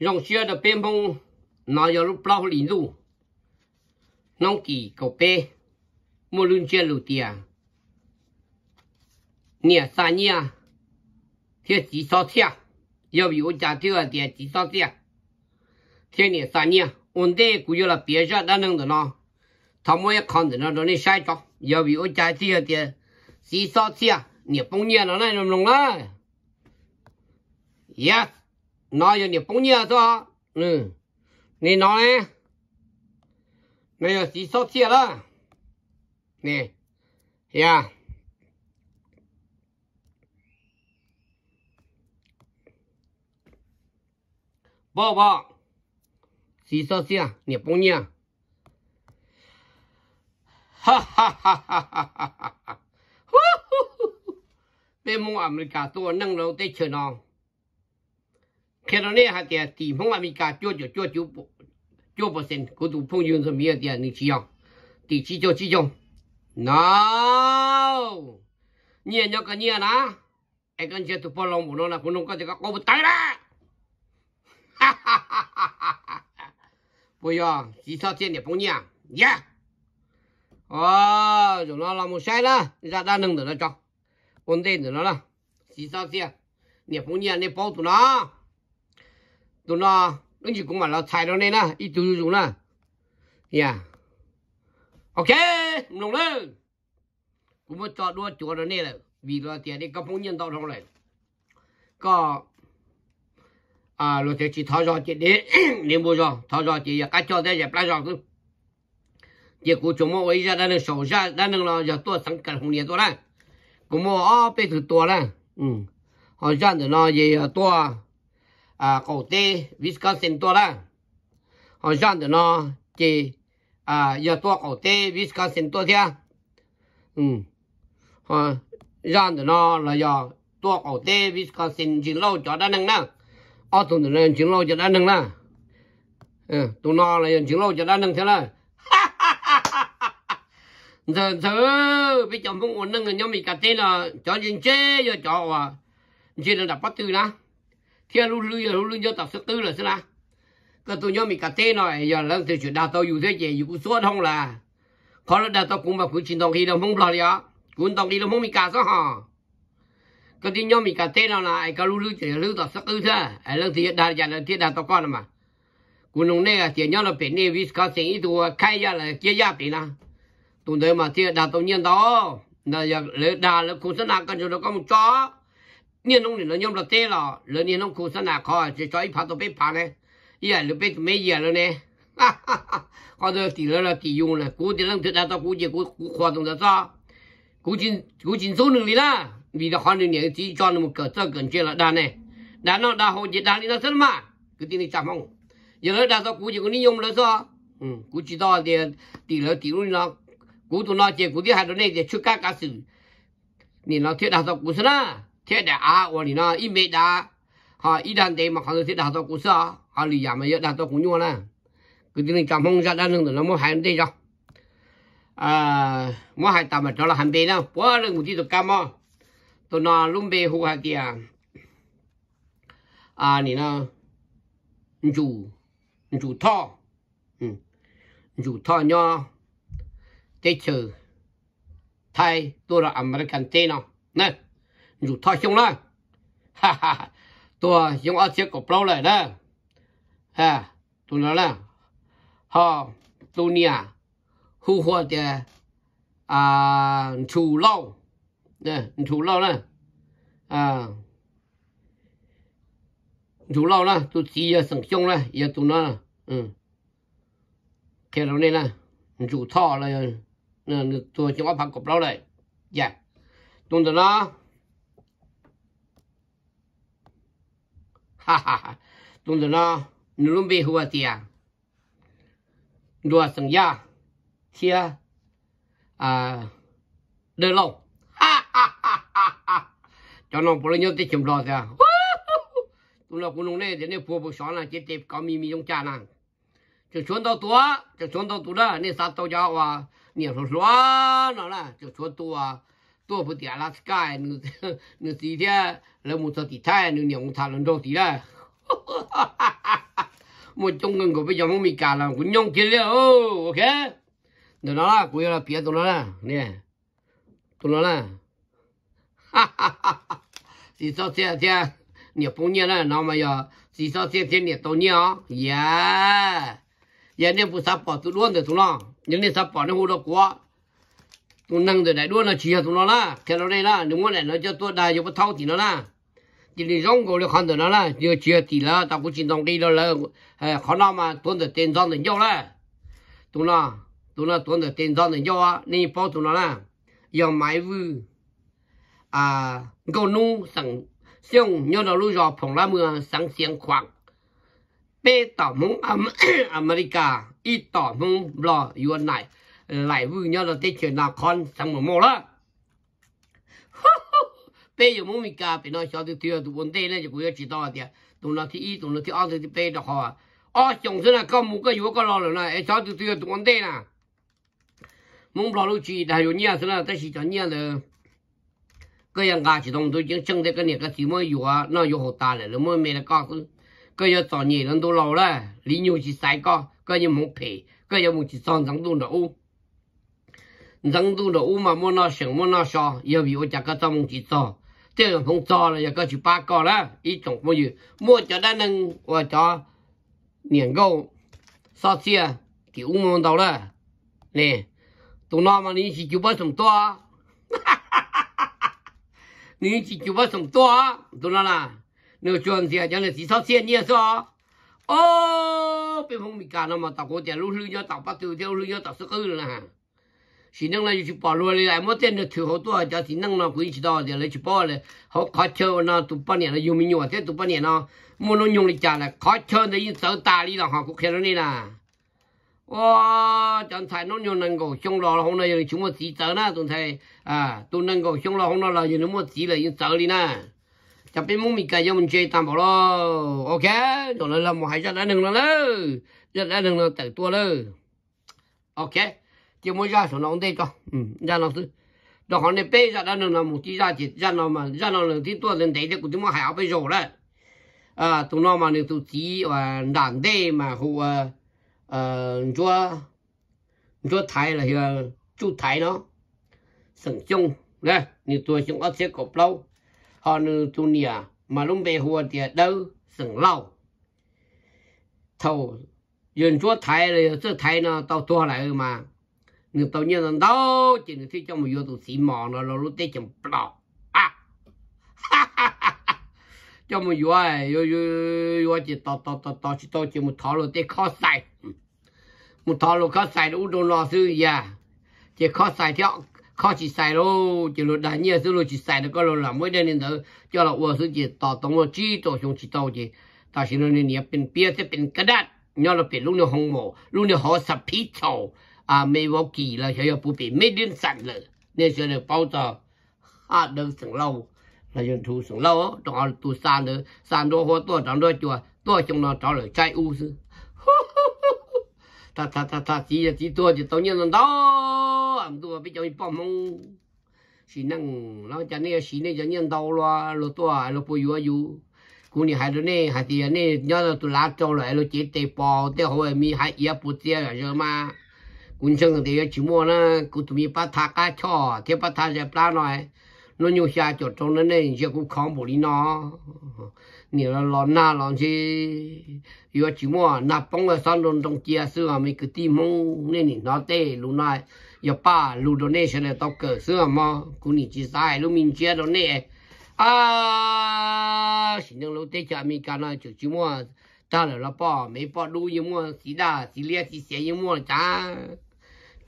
rong xưa được bên phong nó giờ lúc bao lì lu nông kỳ cầu bê mua luôn chia lù tiền nè xa nhà, thế chỉ sao xe, giờ bị ông cha tiêu tiền chỉ sao xe, thế nè xa nhia ông đây cũng là bia ra đã nâng được thằng mới không được nó nó sai cho giờ bị ông cha tiêu tiền chỉ sao xe, nè bông nhia nó này nó lùng lắm yes nó giờ nhiều bông nhiều cho ừ nên nó nè này là chỉ số thiệt đó nè yeah bò bò chỉ số thiệt nhiều bông nhiều ha ha ha ha ha ha ha เป็นมัวอเมริกาตัวนั่งเราได้เชิญนอง看到那还的地方啊，没干九九九九不九不生，各种朋友是没有的，你这样，第几叫几种？no，你那个你啦，哎，跟这都不弄不弄了，不弄个这个我不带了，哈哈哈哈哈哈！不要，至少见点朋友呀。哦，rồi nó là một sai là ra đa nâng được nó cho, ổn định được nó là, chỉ sao chứ, nè phong nhà nè bao tụi nó tụi nó nó chỉ cũng mà nó thay nó nên á ít tụi dùng nè yeah dạ. ok lùng lên cũng mới cho đua chúa nó nên là vì là tiền đi cấp phong nhân tạo trong này có à lo thế chỉ tháo ra chỉ để niệm bù ra tháo chị giờ cá cho thế giờ plá ra cứ giờ cũng chúng mua ấy ra đang được sầu ra đang được là giờ tôi sẵn cần không liền tôi đấy cũng mua ở bây giờ tôi đấy ừ họ ra thì nó gì à, tôi à cổ tê Wisconsin to ra họ chọn được nó chỉ à giờ tua cổ tê Wisconsin to thia ừ họ chọn được nó là giờ tua cổ tê Wisconsin chỉ lâu cho đã nâng nè ở tụi này chỉ lâu cho đã nâng nè ừ tụi nó là chỉ lâu cho đã nâng thế này thế giờ bây giờ không ổn nâng rồi nhóm mình cả tên là cho dân chê giờ cho à chỉ là đặt bắt từ na thiên lu lu giờ lu lu tập sức tư là sao cái tôi nhớ mình cả tê nói giờ lần từ chuyện đào tàu dù thế gì dù cũng suốt không là khó là đào tàu cũng mà cũng chỉ đồng khi đồng không lo gì đó cũng đồng đi đồng không mình cả sao hả cái tôi nhớ mình cả tê nói là ai cả lu lu chỉ lu tập sức tư thôi ai lần thì đào giờ lần thì đào tàu con mà cũng nông này thì nhớ là biển này vì có sinh ít tuổi khai ra là kia giáp đi na tụi đấy mà thì đào tàu nhiên đó là giờ lỡ đào lỡ cũng rất làm cần cho nó có một chó nhiên ông nó nhom là tê lò lớn nhiên ông cố sẵn là khó chỉ cho ít phát tôi biết phá này giờ lúc biết mấy giờ rồi nè có giờ tỷ lệ là tỷ dùng là cố thì lần thứ đã tao cố chỉ cố cố khoa đồng ra sao cố chính cố chính số lượng đi la vì là khoa đường này chỉ cho nó một cỡ tơ gần này đàn nó đa hồ chỉ đàn đi nó sẵn mà cứ tin đi chạm không giờ nó đã tao cố chỉ cố ni nhom là sao ừ chỉ to thì tỷ lệ tỷ luôn nó cố tụi nó chỉ cố thì hai đứa này để chưa thế đã à và đi nó ít mệt đã họ ít đàn tê mà họ thiết đã tao cũng sợ họ lì giảm mà giờ đã tao cũng nhua nè cứ tiếng cảm không ra đàn nó mua hàng tê rồi à mua hàng tạm mà đó là hàng bê nào quá là một tí tụi cam mà tụi nó luôn bê hù hàng kia à nè nó chủ chủ thọ chủ thọ nhau tê chờ thay tôi là American tê nào nè dù thọ xong là ha ha tôi dùng ở chiếc cổ lâu lại đó ha tôi nói là họ tôi nia hù hoa thì à chủ lâu nè chủ lâu nè à chủ lâu nè tôi chỉ sẵn xong nè giờ tôi nói ừ thế rồi nên là chủ thọ là tôi chỉ có phát cổ lâu lại dạ tôi nói ha ha ha tung nó nulum bi hua tia đua sang ya tia à đơ lâu ha ha ha ha ha cho nó bố lên nhớ tới chùm đo ra tụi nó cũng nông này để nên phù bố xóa là chết tệp có mì mì trong cha nàng chỉ xuống tàu tua chỉ xuống tàu tua đó nên sát tàu giàu à nhiều số số nó là chỉ xuống tua à, 多不点拉斯盖，你你几天人木头底菜，你两茶人做底了，我中国个不讲没干了，我用起了哦，OK，那啦，我要别懂了啦，你懂了啦，哈哈哈哈，你说这天你不念了，那么要你说这天你都念啊，耶，人家不啥保住乱的懂了，人家啥保那我的国。muốn năng rồi đại đua là chỉ tụi nó là cái nó đây là đúng không này nó cho tôi đại cho thâu thì nó là chỉ đi rong cổ được khăn rồi nó là giờ chia thì là tao cũng chỉ đồng đi rồi, là à, khó nào mà tuần được tiền giòn được nhau là tụi nó tụi nó tuần được tiền giòn được nhau á nên bảo tụi nó là giờ máy vư à câu nu sẵn xong nhớ nó lúc giờ phòng lá mưa sáng xiên khoảng bê tỏ mông America ít tỏ mông lò yuan này lại vui nhau là tết chuyện nào con sang một mồ đó bây giờ muốn mình cả phải nói cho tôi tiêu tôi muốn tê này cũng có chỉ to thì à. tụi nó thì tụi nó thì ăn thì bây được họ ở à. chồng thế là con muốn cái gì có lo rồi này cho tôi tiêu tôi muốn tê nè à. muốn lo lúc chỉ đại rồi nhà thế này, ta chỉ cho nhà rồi cái nhà gà chỉ đồng tôi chỉ chân thế cái này cái gì mới vừa nó vừa hột ta rồi mới mẹ là con cứ cái giờ tỏ nhỉ nó đâu lâu rồi lý nhiều chỉ sai con cái giờ muốn phê cái giờ muốn chỉ son thắng luôn đó u 人都的乌嘛莫那想莫那说，要比我家个做梦去做，这个从做了也个去八个了，一种没有，莫叫咱能我叫年糕啥子啊，给乌梦到了，呢，都那么你是九百么多啊，你是九百么多啊，都那啦，你转些讲的是啥子你说，哦，别碰米干了嘛，大哥在路上要打八头，在路上要打十二了。สินั่งเราจะปอรัวเลยไอ้มดเตนนถือหัวตัวจะสินั่งเราคุยชิดอเดี๋ยวเราจะปอเลยเขาขอเชิญนะตุ๊ปเนี่ยเราอยู่มีหนวดเตตุ๊ปนี่ยนามูนยงลิจ่าเลยขเชิญได้ยินเสียงตาลีหลอกเขกเข่านี่นะว้าจันทาน้องยงนั่งก็ชงรอเของเราอยู่ชุมวสีเจอหน้าตุนไทยอ่าตุนนั่งก็ชงรอของเราเรยูมสีเลยยินเสียงลีนะจะเป็นมุ้งมีไก่ยังมันเจตามบอกเราโอเคตอนนั้นเราหมหายใจได้หนึ่งแล้วเลยจะได้หนึ่งเรวแต่ตัวเลยโอเค chỉ muốn ra số nó đây cho ừ ra nó thứ đó họ nên bây giờ đó nó một chỉ ra chỉ ra nó mà ra nó là tí tôi lên đấy thì cũng chúng nó hảo bây giờ đấy à tụi nó mà này tụi chỉ và đảng đây mà hụ ờ à, à, chúa chúa thái là hiểu chú thái nó sừng chung đấy như tôi chúng ở sẽ cổ lâu họ nữ tụi nia mà lúc về hùa thì đâu sừng lâu thầu dân chú thái là chú thái nó tao to lại mà người tao nhớ nó đâu chỉ người thấy trong một vô tụ xì mò nó lo lúc tết chồng bọ à trong một vô ai à, vô vô chỉ to to to to chỉ to chỉ một thọ lúc tết khó xài một thọ lúc khó xài đủ đồ lo sư già chỉ khó xài theo khó chỉ xài lô chỉ lúc đã nhiều sư lô chỉ xài được có lô làm mới đây nên đó cho là uo sư chỉ to tổng một chi tổ xuống chỉ to chỉ ta chỉ nên nên nhập bên bia sẽ bên cái đạn nhớ là bên lúc nào hồng mồ lúc nào họ sập pít tàu à mấy vô kỳ là hiểu bù bị mấy điên sẵn lờ nên sẽ được bao giờ hạ được sẵn lâu là dân thu sẵn lâu đó là tu sàn nữa sàn đô hoa tua đón đôi chùa tua trong nó đó là chai u sư ta ta ta ta chỉ chỉ tua chỉ tao nhiên đó ẩm tua bây giờ đi bỏ mông Xí năng nó cho nên xí nên cho nhiên đâu loa lo tua lo bù yu yu cũng như hai đứa này hai tiền này nhớ là tụi lá trâu lại lo chỉ tê bò tê hồi mi hai yếu bù tê rồi mà quân chân thì chỉ mua nó cũng tụi mình bắt thà cá cho thế bắt thà dẹp lá nói nó nhiều xa chỗ trong nó nên giờ cũng không bổ đi nó nhiều là lon na lon chứ giờ chỉ mua na bông là san đồn trong kia xưa mình cứ tìm mong nên nó tê luôn này giờ ba lúc donation là tao cỡ xưa mà cũng nhỉ chỉ sai lúc mình chia đó nè à xin lỗi tê chả mình cả nó chỉ mua ta là nó bỏ mấy bỏ đu như mua xí đà xí lia xí xé như mua chả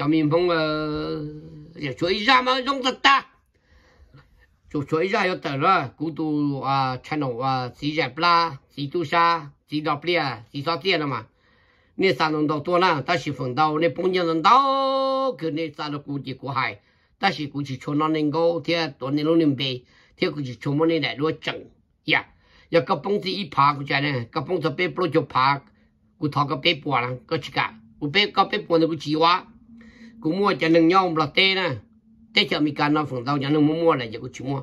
小蜜蜂个，也吹一下嘛，用得哒。就吹一下还得了。孤独啊，菜农啊，季节不啦，季节啥，季节不哩啊，季节了嘛。你山农都多呐，但是分到你半边人到，可你山了估计个大，但是估计穿那能够？天多你老年呗，天估计穿么你来落整。呀？要个蹦子一爬，过去呢，个蹦子背坡就爬，我套个背坡了，个去干，我背个背坡那个鸡娃。cũng mua cho nâng nhau là tê nè tê chợ mi càn nó phần tàu cho nâng mua mua lại giờ cũng chỉ mua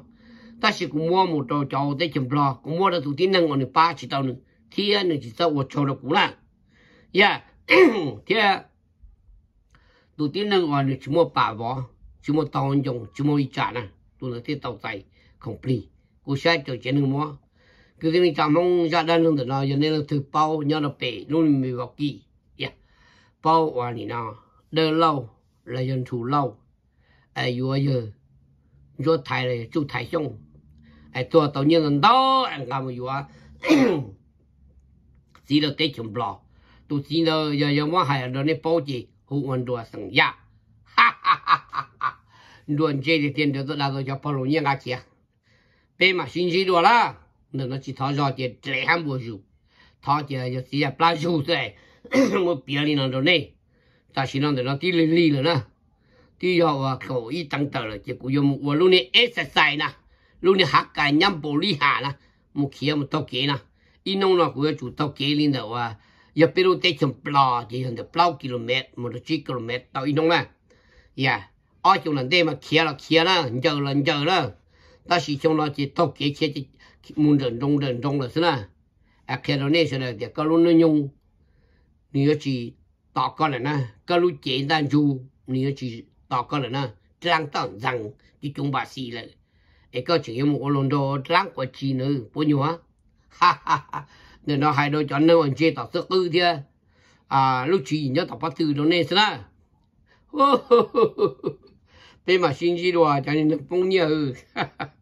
ta chỉ cũng mua một trò trò tê chầm lò cũng mua được thủ tín nâng còn được ba chỉ tao nữa thì nâng chỉ tàu một trò được cũng là yeah dạ. thì thủ tín nâng còn được chỉ mua bà vỏ chỉ mua tàu dùng chỉ mua ít chả nè tôi là thế tao tay không pli cô sẽ cho chế nâng mua cứ thế mình chạm mong gia đình luôn từ nào giờ nên là thử bao nhau là bể luôn mình vào kỳ yeah dạ. bao hoàn thì nào đỡ lâu là dân thủ lâu à dù giờ dù thầy là chú thầy xong à tôi tự nhiên là đó anh làm dù à chỉ là cái chấm lò tôi chỉ là giờ giờ mà hay là nên bảo gì hữu anh đùa sằng ya ha ha ha ha đùa chơi thì tiền được là rồi cho bảo luôn nhá ngã kia bên mà xin gì đùa là nên nó chỉ thọ rồi thì trẻ ham bùa dù thọ giờ giờ chỉ là bao dù thôi một bia đi nào đó này ta chỉ nói nó tí lên li rồi nè tí giờ và khẩu tăng tờ là chỉ cũng dùng và luôn này exercise nè luôn này học cái nhâm bồ li hạ nè một kia một tàu kia nè y nông nó cũng chủ tàu kia lên đó và giờ bây giờ tới chừng plau km một chỉ km tàu y nông nè yeah dạ. ở chỗ lần đây mà kia là kia nè giờ là giờ là ta chỉ trong nó chỉ tàu kia kia chỉ muốn rừng rong là thế nè à kia đó này sẽ là để các luôn nó nhung nếu chỉ tỏ con là na cơ lưu chế đàn du nếu chỉ tỏ con là na trang tặng rằng thì chúng bà xì lại, ấy có chuyện em một lần đó trang của chị nữ bao nhiêu á ha ha ha nên nó hai đôi cho nên anh chị tỏ sơ tư thế à lúc chị nhớ tỏ phát tư đó nên sao bây mà xin gì đó cho nên ha ha.